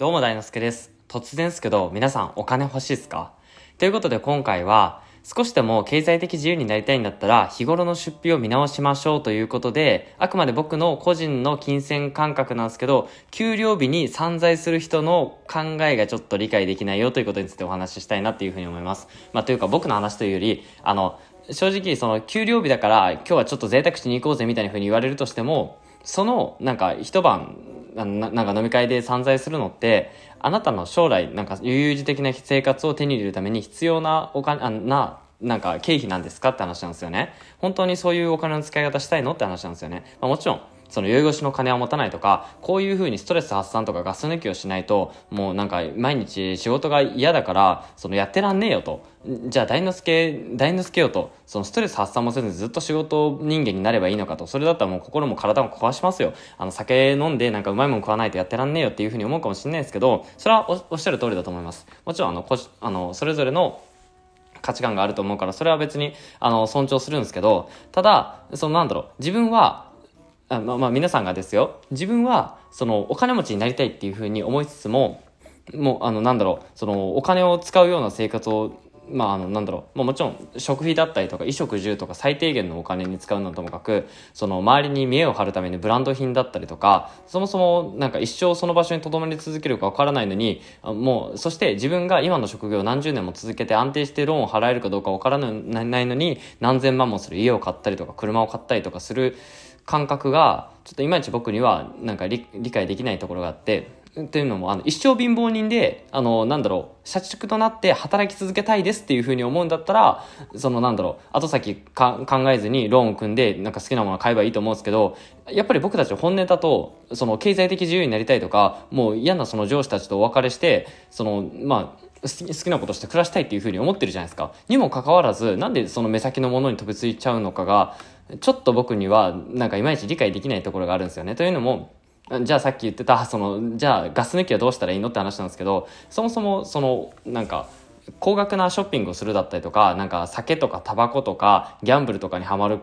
どうも大之助です。突然ですけど、皆さんお金欲しいですかということで今回は、少しでも経済的自由になりたいんだったら、日頃の出費を見直しましょうということで、あくまで僕の個人の金銭感覚なんですけど、給料日に散財する人の考えがちょっと理解できないよということについてお話ししたいなっていうふうに思います。まあ、というか僕の話というより、あの、正直その給料日だから今日はちょっと贅沢しに行こうぜみたいな風に言われるとしても、そのなんか一晩あのななんか飲み会で散財するのって、あなたの将来、なんか悠々自適な生活を手に入れるために必要なお金、あな、なんか経費なんですかって話なんですよね。本当にそういうお金の使い方したいのって話なんですよね。まあ、もちろん、その宵越しの金は持たないとか、こういうふうにストレス発散とかガス抜きをしないと、もうなんか毎日仕事が嫌だから、そのやってらんねえよと。じゃあ大之助、大之助よと、そのストレス発散もせずにずっと仕事人間になればいいのかと、それだったらもう心も体も壊しますよ。あの酒飲んでなんかうまいもん食わないとやってらんねえよっていうふうに思うかもしれないですけど、それはおっしゃる通りだと思います。もちろんあの、こあのそれぞれの価値観があると思うから、それは別に、あの、尊重するんですけど、ただ、そのなんだろう、自分は、あまあ、まあ皆さんがですよ、自分はそのお金持ちになりたいっていうふうに思いつつも、もうあのなんだろう、そのお金を使うような生活をまあ、あの、なんだろう、まあ、もちろん、食費だったりとか、衣食住とか、最低限のお金に使うのはともかく、その、周りに見栄を張るためにブランド品だったりとか、そもそも、なんか一生その場所に留まり続けるかわからないのに、もう、そして自分が今の職業を何十年も続けて安定してローンを払えるかどうかわからないのに、何千万もする家を買ったりとか、車を買ったりとかする、感覚が、ちょっといまいち僕にはなんか理解できないところがあって、というのも、あの、一生貧乏人で、あの、なんだろう、社畜となって働き続けたいですっていうふうに思うんだったら、その、なんだろう、後先か考えずにローンを組んで、なんか好きなもの買えばいいと思うんですけど、やっぱり僕たち本音だと、その、経済的自由になりたいとか、もう嫌なその上司たちとお別れして、その、まあ、好き好きなことして暮らしたいっていうふうに思ってるじゃないですか。にもかかわらず、なんでその目先のものに飛びついちゃうのかが、ちょっと僕にはなんかいまいち理解できないところがあるんですよね。というのも、じゃあさっき言ってた、その、じゃあガス抜きはどうしたらいいのって話なんですけど、そもそもその、なんか、高額なショッピングをするだったりとか、なんか酒とかタバコとかギャンブルとかにはまる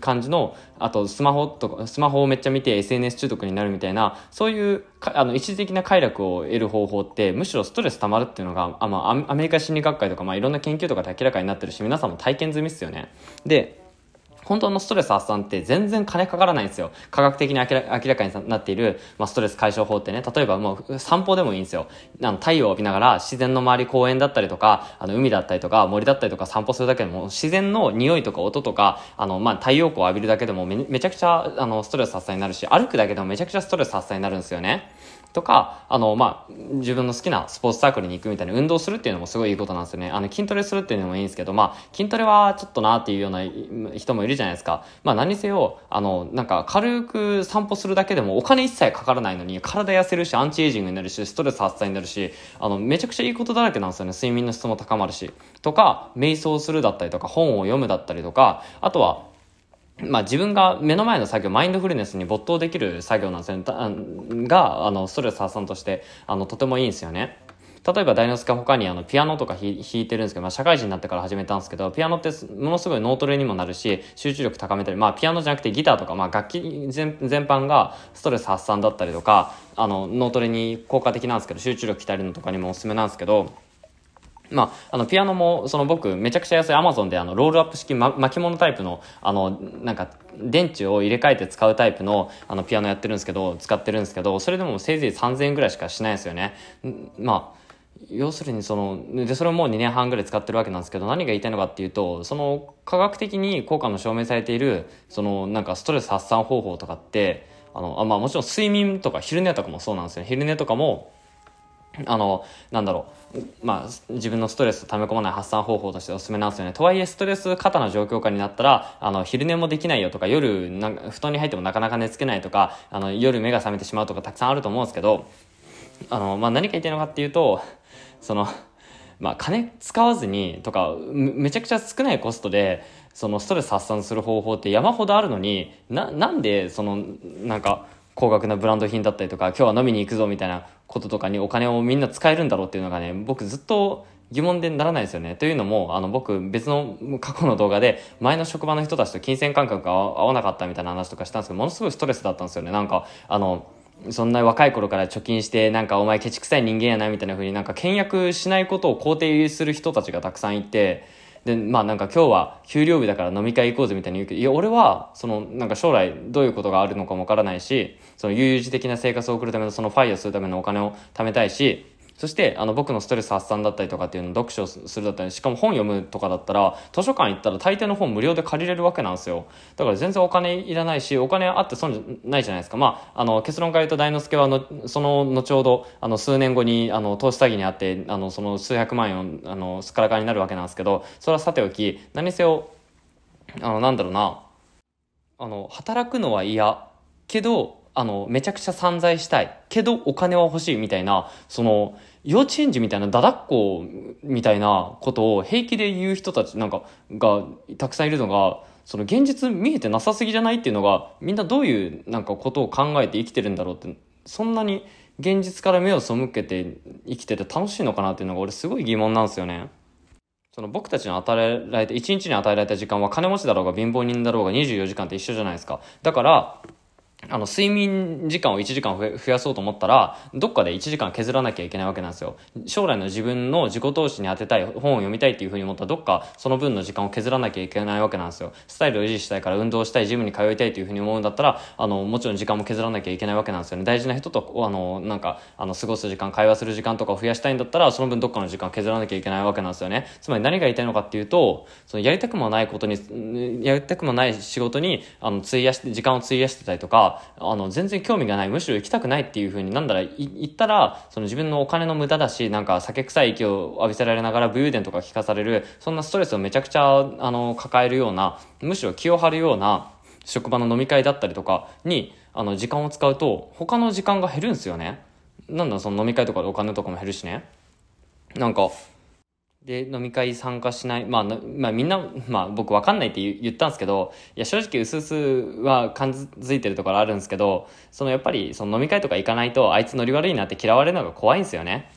感じの、あとスマホとか、スマホをめっちゃ見て SNS 中毒になるみたいな、そういうあの一時的な快楽を得る方法って、むしろストレス溜まるっていうのが、あまあ、アメリカ心理学会とか、まあ、いろんな研究とかで明らかになってるし、皆さんも体験済みっすよね。で、本当のストレス発散って全然金かからないんですよ。科学的に明らかになっている、まあ、ストレス解消法ってね、例えばもう散歩でもいいんですよ。あの太陽を浴びながら自然の周り公園だったりとか、あの海だったりとか森だったりとか散歩するだけでも自然の匂いとか音とか、あのまあ、太陽光を浴びるだけでもめめちゃくちゃあのストレス発散になるし、歩くだけでもめちゃくちゃストレス発散になるんですよね。とか、あの、まあ、自分の好きなスポーツサークルに行くみたいな運動するっていうのもすごいいいことなんですよね。あの、筋トレするっていうのもいいんですけど、まあ、筋トレはちょっとなっていうような人もいるじゃないですか。まあ、何せよ、あの、なんか軽く散歩するだけでもお金一切かからないのに、体痩せるし、アンチエイジングになるし、ストレス発散になるし、あの、めちゃくちゃいいことだらけなんですよね。睡眠の質も高まるし。とか、瞑想するだったりとか、本を読むだったりとか、あとは、まあ、自分が目の前の作業、マインドフルネスに没頭できる作業なんですね。が、あの、ストレス発散として、あの、とてもいいんですよね。例えば大之助は他にあのピアノとか弾いてるんですけど、まあ、社会人になってから始めたんですけど、ピアノってものすごい脳トレにもなるし、集中力高めたり、まあピアノじゃなくてギターとか、まあ楽器全般がストレス発散だったりとか、あの脳トレに効果的なんですけど、集中力鍛えるのとかにもおすすめなんですけど、まあ、あの、ピアノも、その僕、めちゃくちゃ安い Amazon で、あの、ロールアップ式、ま、巻物タイプの、あの、なんか、電池を入れ替えて使うタイプの、あの、ピアノやってるんですけど、使ってるんですけど、それでもせいぜい3000円ぐらいしかしないですよね。まあ、要するにそのでそれもう2年半ぐらい使ってるわけなんですけど何が言いたいのかっていうとその科学的に効果の証明されているそのなんかストレス発散方法とかってあのあ、まあ、もちろん睡眠とか昼寝とかもそうなんですよ昼寝とかもあの、なんだろう。まあ、自分のストレスを溜め込まない発散方法としておすすめなんですよね。とはいえ、ストレス過多の状況下になったら、あの、昼寝もできないよとか、夜、布団に入ってもなかなか寝つけないとか、あの、夜目が覚めてしまうとか、たくさんあると思うんですけど、あの、まあ、何か言いたいのかっていうと、その、まあ、金使わずにとかめちゃくちゃ少ないコストでそのストレス発散する方法って山ほどあるのにななんでそのなんか高額なブランド品だったりとか今日は飲みに行くぞみたいなこととかにお金をみんな使えるんだろうっていうのがね僕ずっと疑問でならないですよね。というのも、あの、僕、別の過去の動画で、前の職場の人たちと金銭感覚が合わなかったみたいな話とかしたんですけど、ものすごいストレスだったんですよね。なんか、あの、そんな若い頃から貯金して、なんかお前ケチくさい人間やなみたいな風になんか倹約しないことを肯定する人たちがたくさんいて、で、まあなんか今日は給料日だから飲み会行こうぜみたいに言うけど、いや俺は、そのなんか将来どういうことがあるのかもわからないし、その悠々自適な生活を送るためのそのファイアするためのお金を貯めたいし、そして、あの、僕のストレス発散だったりとかっていうのを読書するだったり、しかも本読むとかだったら、図書館行ったら大抵の本無料で借りれるわけなんですよ。だから全然お金いらないし、お金あって損じゃないじゃないですか。まあ、あの、結論から言うと大之助はの、その後ほど、あの、数年後に、あの、投資詐欺にあって、あの、その数百万円を、あの、すっからかになるわけなんですけど、それはさておき、何せよ、あの、なんだろうな、あの、働くのは嫌、けど、あの、めちゃくちゃ散財したい、けどお金は欲しいみたいな、その、幼稚園児みたいな、だだっ子みたいなことを平気で言う人たちなんかがたくさんいるのが、その現実見えてなさすぎじゃないっていうのが、みんなどういうなんかことを考えて生きてるんだろうって、そんなに現実から目を背けて生きてて楽しいのかなっていうのが俺すごい疑問なんですよね。その僕たちに与えられた、一日に与えられた時間は金持ちだろうが貧乏人だろうが24時間って一緒じゃないですか。だから、あの、睡眠時間を1時間増やそうと思ったら、どっかで1時間削らなきゃいけないわけなんですよ。将来の自分の自己投資に当てたい、本を読みたいっていうふうに思ったら、どっかその分の時間を削らなきゃいけないわけなんですよ。スタイルを維持したいから運動したい、ジムに通いたいというふうに思うんだったら、あの、もちろん時間も削らなきゃいけないわけなんですよね。大事な人と、あの、なんか、あの、過ごす時間、会話する時間とかを増やしたいんだったら、その分どっかの時間削らなきゃいけないわけなんですよね。つまり何が言いたいのかっていうと、そのやりたくもないことに、やりたくもない仕事に、あの、費やして、時間を費やしてたりとか、あの、全然興味がない、むしろ行きたくないっていうふうになんだら、行ったら、その自分のお金の無駄だし、なんか酒臭い息を浴びせられながら武勇伝とか聞かされる、そんなストレスをめちゃくちゃ、あの、抱えるような、むしろ気を張るような、職場の飲み会だったりとかに、あの、時間を使うと、他の時間が減るんですよね。なんだ、その飲み会とかでお金とかも減るしね。なんか、で、飲み会参加しない。まあ、まあ、みんな、まあ、僕わかんないって言ったんですけど、いや、正直、うすうすは感づいてるところあるんですけど、その、やっぱり、その飲み会とか行かないと、あいつノリ悪いなって嫌われるのが怖いんですよね。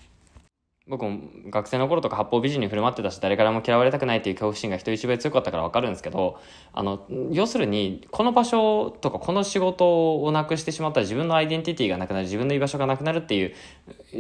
僕も学生の頃とか八方美人に振る舞ってたし、誰からも嫌われたくないっていう恐怖心が人一倍強かったからわかるんですけど、あの、要するに、この場所とかこの仕事をなくしてしまったら自分のアイデンティティがなくなる、自分の居場所がなくなるっていう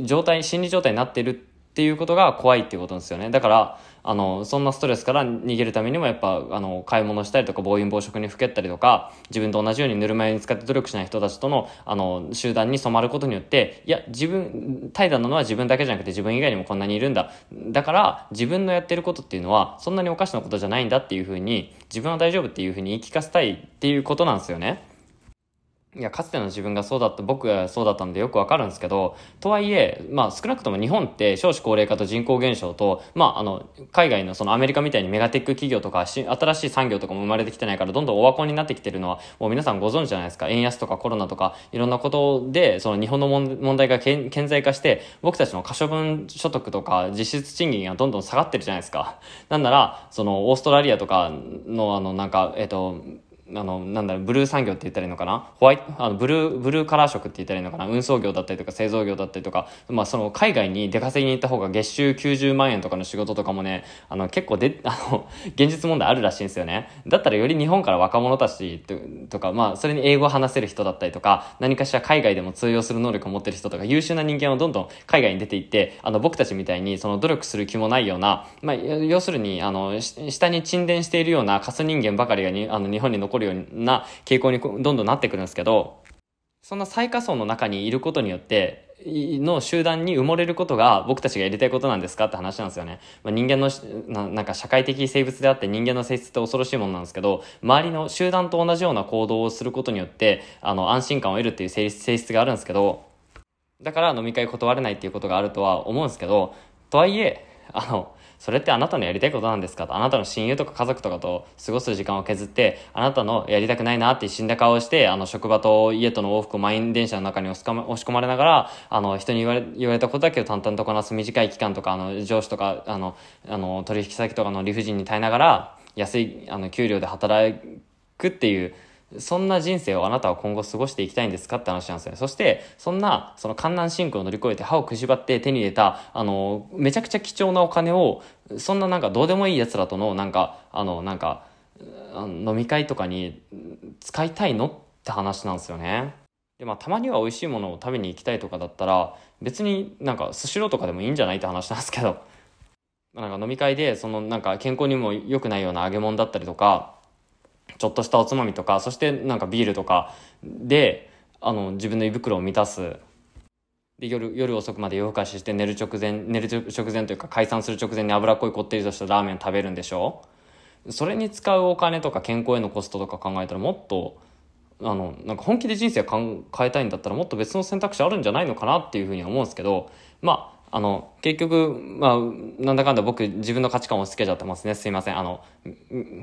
状態、心理状態になってるってっていうことが怖いっていうことですよね。だから、あの、そんなストレスから逃げるためにもやっぱ、あの、買い物したりとか暴飲暴食にふけったりとか、自分と同じようにぬるま湯に使って努力しない人たちとの、あの、集団に染まることによって、いや、自分、怠惰なのは自分だけじゃなくて自分以外にもこんなにいるんだ。だから、自分のやってることっていうのは、そんなにおかしなことじゃないんだっていうふうに、自分は大丈夫っていうふうに言い聞かせたいっていうことなんですよね。いや、かつての自分がそうだった、僕がそうだったんでよくわかるんですけど、とはいえ、まあ少なくとも日本って少子高齢化と人口減少と、まああの、海外のそのアメリカみたいにメガテック企業とか新しい産業とかも生まれてきてないから、どんどんオワコンになってきてるのは、もう皆さんご存知じゃないですか。円安とかコロナとか、いろんなことで、その日本の問題が顕在化して、僕たちの可処分所得とか実質賃金がどんどん下がってるじゃないですか。なんなら、そのオーストラリアとかのあの、なんか、えっと、あの、なんだろう、ブルー産業って言ったらいいのかなホワイト、あの、ブルー、ブルーカラー色って言ったらいいのかな運送業だったりとか製造業だったりとか、まあその海外に出稼ぎに行った方が月収90万円とかの仕事とかもね、あの、結構で、あの、現実問題あるらしいんですよね。だったらより日本から若者たちとか、まあそれに英語を話せる人だったりとか、何かしら海外でも通用する能力を持ってる人とか優秀な人間をどんどん海外に出ていって、あの、僕たちみたいにその努力する気もないような、まあ、要するに、あの、下に沈殿しているようなカス人間ばかりがに、あの、日本に残残るような傾向にどんどんなってくるんですけど、そんな最下層の中にいることによって、の集団に埋もれることが僕たちがやりたいことなんですかって話なんですよね。まあ、人間のな、なんか社会的生物であって人間の性質って恐ろしいものなんですけど、周りの集団と同じような行動をすることによって、あの、安心感を得るっていう性質があるんですけど、だから飲み会断れないっていうことがあるとは思うんですけど、とはいえ、あの、それってあなたのやりたいことなんですかと、あなたの親友とか家族とかと過ごす時間を削って、あなたのやりたくないなって死んだ顔をして、あの、職場と家との往復を満員電車の中に押し込まれながら、あの、人に言われ、言われたことだけを淡々とこなす短い期間とか、あの、上司とか、あの、あの、取引先とかの理不尽に耐えながら、安い、あの、給料で働くっていう、そんな人生をあなたは今後過ごしていきたいんですかって話なんですよね。そして、そんな、その観覧進行を乗り越えて歯をくじばって手に入れた、あの、めちゃくちゃ貴重なお金を、そんななんかどうでもいい奴らとの、なんか、あの、なんか、飲み会とかに使いたいのって話なんですよね。でまあ、たまには美味しいものを食べに行きたいとかだったら別になんかスシローとかでもいいんじゃないって話なんですけどなんか飲み会でそのなんか健康にも良くないような揚げ物だったりとかちょっとしたおつまみとか、そしてなんかビールとかで、あの、自分の胃袋を満たす。で、夜、夜遅くまで夜更かしして寝る直前、寝る直前というか解散する直前に脂っこいこってりとしたラーメン食べるんでしょそれに使うお金とか健康へのコストとか考えたらもっと、あの、なんか本気で人生変えたいんだったらもっと別の選択肢あるんじゃないのかなっていうふうに思うんですけど、まあ、あの、結局、まあ、なんだかんだ僕自分の価値観をつけちゃってますね。すいません。あの、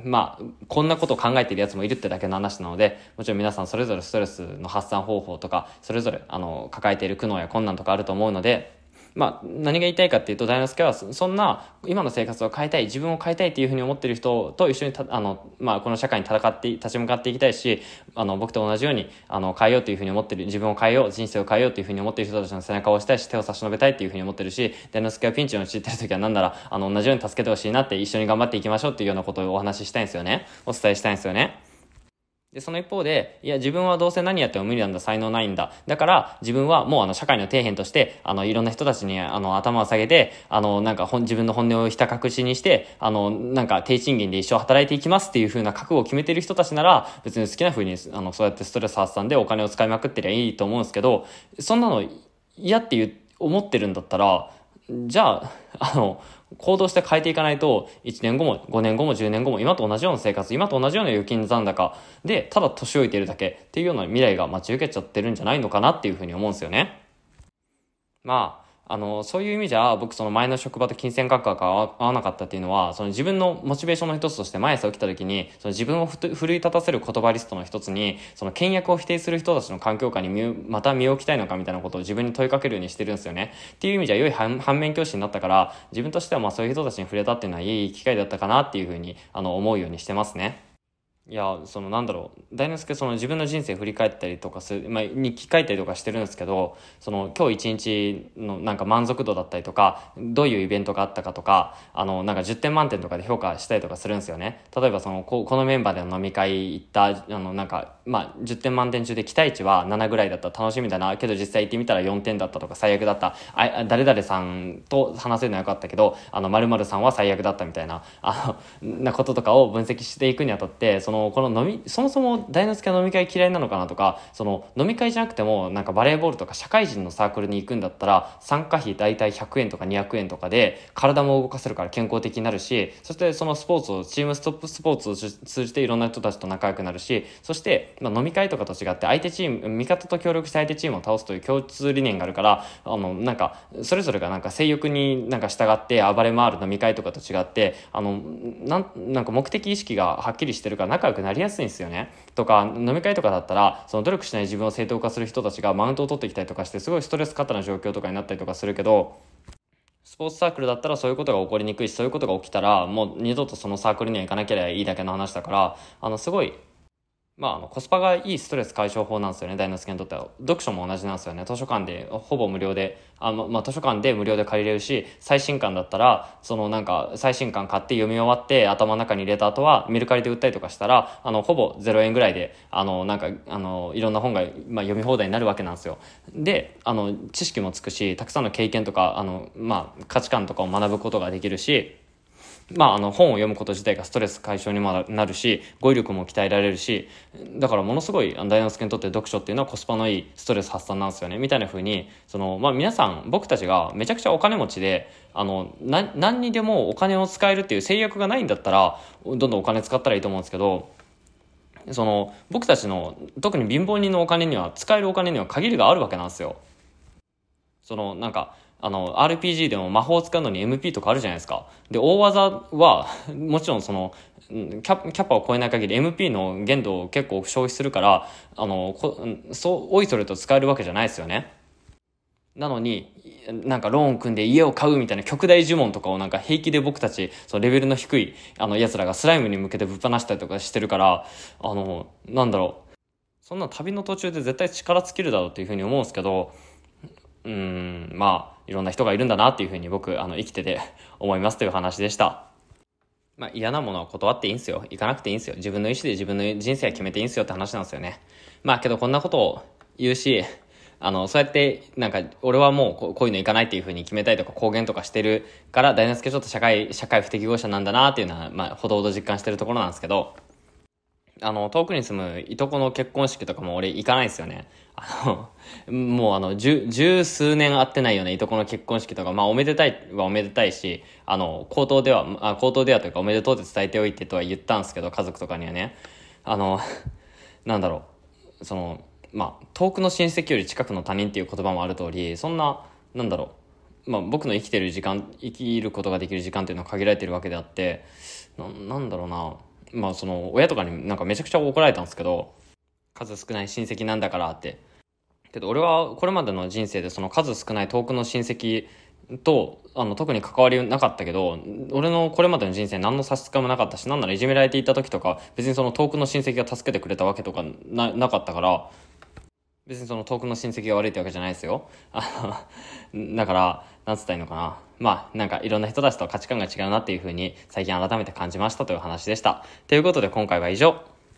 まあ、こんなことを考えてるやつもいるってだけの話なので、もちろん皆さんそれぞれストレスの発散方法とか、それぞれ、あの、抱えている苦悩や困難とかあると思うので、まあ、何が言いたいかっていうと、大之助は、そんな、今の生活を変えたい、自分を変えたいっていうふうに思ってる人と一緒にあの、まあ、この社会に戦って、立ち向かっていきたいし、あの、僕と同じように、あの、変えようというふうに思ってる、自分を変えよう、人生を変えようというふうに思ってる人たちの背中を押したいし、手を差し伸べたいっていうふうに思ってるし、大之助はピンチに陥ってる時は何なら、あの、同じように助けてほしいなって、一緒に頑張っていきましょうっていうようなことをお話ししたいんですよね。お伝えしたいんですよね。で、その一方で、いや、自分はどうせ何やっても無理なんだ、才能ないんだ。だから、自分はもうあの、社会の底辺として、あの、いろんな人たちに、あの、頭を下げて、あの、なんか、自分の本音をひた隠しにして、あの、なんか、低賃金で一生働いていきますっていう風な覚悟を決めてる人たちなら、別に好きな風に、あの、そうやってストレス発散でお金を使いまくってりゃいいと思うんですけど、そんなの嫌って言う、思ってるんだったら、じゃあ、あの、行動して変えていかないと、1年後も5年後も10年後も今と同じような生活、今と同じような預金残高で、ただ年老いてるだけっていうような未来が待ち受けちゃってるんじゃないのかなっていうふうに思うんですよね。まあ、あの、そういう意味じゃ、僕その前の職場と金銭感覚が合わなかったっていうのは、その自分のモチベーションの一つとして毎朝起きた時に、その自分を奮い立たせる言葉リストの一つに、その倹約を否定する人たちの環境下にまた身を置きたいのかみたいなことを自分に問いかけるようにしてるんですよね。っていう意味じゃ、良い反面教師になったから、自分としてはまあそういう人たちに触れたっていうのはいい機会だったかなっていうふうに、あの、思うようにしてますね。いやそのなんだろう大之助その自分の人生振り返ったりとかする、まあ、日記書いたりとかしてるんですけどその今日一日のなんか満足度だったりとかどういうイベントがあったかとかあのなんか10点満点とかで評価したりとかするんですよね例えばそのここのメンバーで飲み会行ったあのなんか、まあ、10点満点中で期待値は7ぐらいだった楽しみだなけど実際行ってみたら4点だったとか最悪だったあ誰々さんと話せるのはよかったけどあの○○さんは最悪だったみたいなあのなこととかを分析していくにあたってそのこの飲みそもそも大之助は飲み会嫌いなのかなとかその飲み会じゃなくてもなんかバレーボールとか社会人のサークルに行くんだったら参加費大体100円とか200円とかで体も動かせるから健康的になるしそしてそのスポーツをチームストップスポーツを通じていろんな人たちと仲良くなるしそして、まあ、飲み会とかと違って相手チーム味方と協力して相手チームを倒すという共通理念があるからあのなんかそれぞれがなんか性欲になんか従って暴れ回る飲み会とかと違ってあのなんなんか目的意識がはっきりしてるから良くなりやすいんですよね。とか飲み会とかだったらその努力しない自分を正当化する人たちがマウントを取ってきたりとかしてすごいストレス過多な状況とかになったりとかするけどスポーツサークルだったらそういうことが起こりにくいしそういうことが起きたらもう二度とそのサークルには行かなければいいだけの話だからあのすごいまあ、あのコスパがいいストレス解消法なんですよね大之助にとっては読書も同じなんですよね図書館でほぼ無料であ、まあ、図書館で無料で借りれるし最新刊だったらそのなんか最新刊買って読み終わって頭の中に入れた後はメルカリで売ったりとかしたらあのほぼ0円ぐらいであのなんかあのいろんな本が、まあ、読み放題になるわけなんですよであの知識もつくしたくさんの経験とかあの、まあ、価値観とかを学ぶことができるしまあ、あの本を読むこと自体がストレス解消にもなるし語彙力も鍛えられるしだからものすごい大之助にとって読書っていうのはコスパのいいストレス発散なんですよねみたいなふうにそのまあ皆さん僕たちがめちゃくちゃお金持ちであの何にでもお金を使えるっていう制約がないんだったらどんどんお金使ったらいいと思うんですけどその僕たちの特に貧乏人のお金には使えるお金には限りがあるわけなんですよ。そのなんかあの、RPG でも魔法を使うのに MP とかあるじゃないですか。で、大技は、もちろんその、キャキャパを超えない限り MP の限度を結構消費するから、あの、そう、おいそれと使えるわけじゃないですよね。なのに、なんかローン組んで家を買うみたいな極大呪文とかをなんか平気で僕たち、そのレベルの低い、あの、奴らがスライムに向けてぶっ放したりとかしてるから、あの、なんだろう。そんな旅の途中で絶対力尽きるだろうっていうふうに思うんですけど、うん、まあ、いろんな人がいるんだなっていうふうに僕、あの、生きてて思いますという話でした。まあ、嫌なものは断っていいんですよ。行かなくていいんですよ。自分の意思で自分の人生を決めていいんですよって話なんですよね。まあ、けどこんなことを言うし、あの、そうやって、なんか、俺はもうこういうの行かないっていうふうに決めたいとか、公言とかしてるから、大之助ちょっと社会、社会不適合者なんだなっていうのは、まあ、ほどほど実感してるところなんですけど、あの、遠くに住むいとこの結婚式とかも俺行かないですよね。あの、もうあの、十、十数年会ってないよね、いとこの結婚式とか、まあおめでたいはおめでたいし、あの、口頭では、あ口頭ではというかおめでとうって伝えておいてとは言ったんですけど、家族とかにはね。あの、なんだろう、その、まあ、遠くの親戚より近くの他人っていう言葉もある通り、そんな、なんだろう、まあ僕の生きてる時間、生きることができる時間っていうのは限られてるわけであって、な、なんだろうな、まあその親とかになんかめちゃくちゃ怒られたんですけど、数少ない親戚なんだからって。けど俺はこれまでの人生でその数少ない遠くの親戚とあの特に関わりなかったけど俺のこれまでの人生何の差し支えもなかったし何ならいじめられていた時とか別にその遠くの親戚が助けてくれたわけとかなかったから別にその遠くの親戚が悪いってわけじゃないですよ。あの、だから、なんつったらいいのかな。まあ、なんかいろんな人たちと価値観が違うなっていうふうに最近改めて感じましたという話でした。ということで今回は以上。